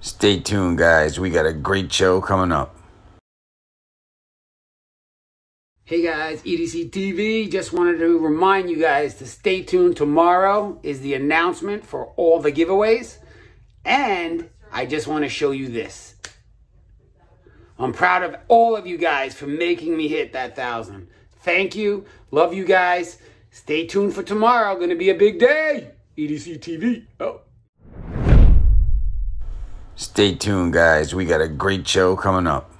Stay tuned, guys. We got a great show coming up. Hey guys, EDC TV. Just wanted to remind you guys to stay tuned. Tomorrow is the announcement for all the giveaways. And I just want to show you this. I'm proud of all of you guys for making me hit that thousand. Thank you. Love you guys. Stay tuned for tomorrow. Going to be a big day. EDC TV. Oh. Stay tuned, guys. We got a great show coming up.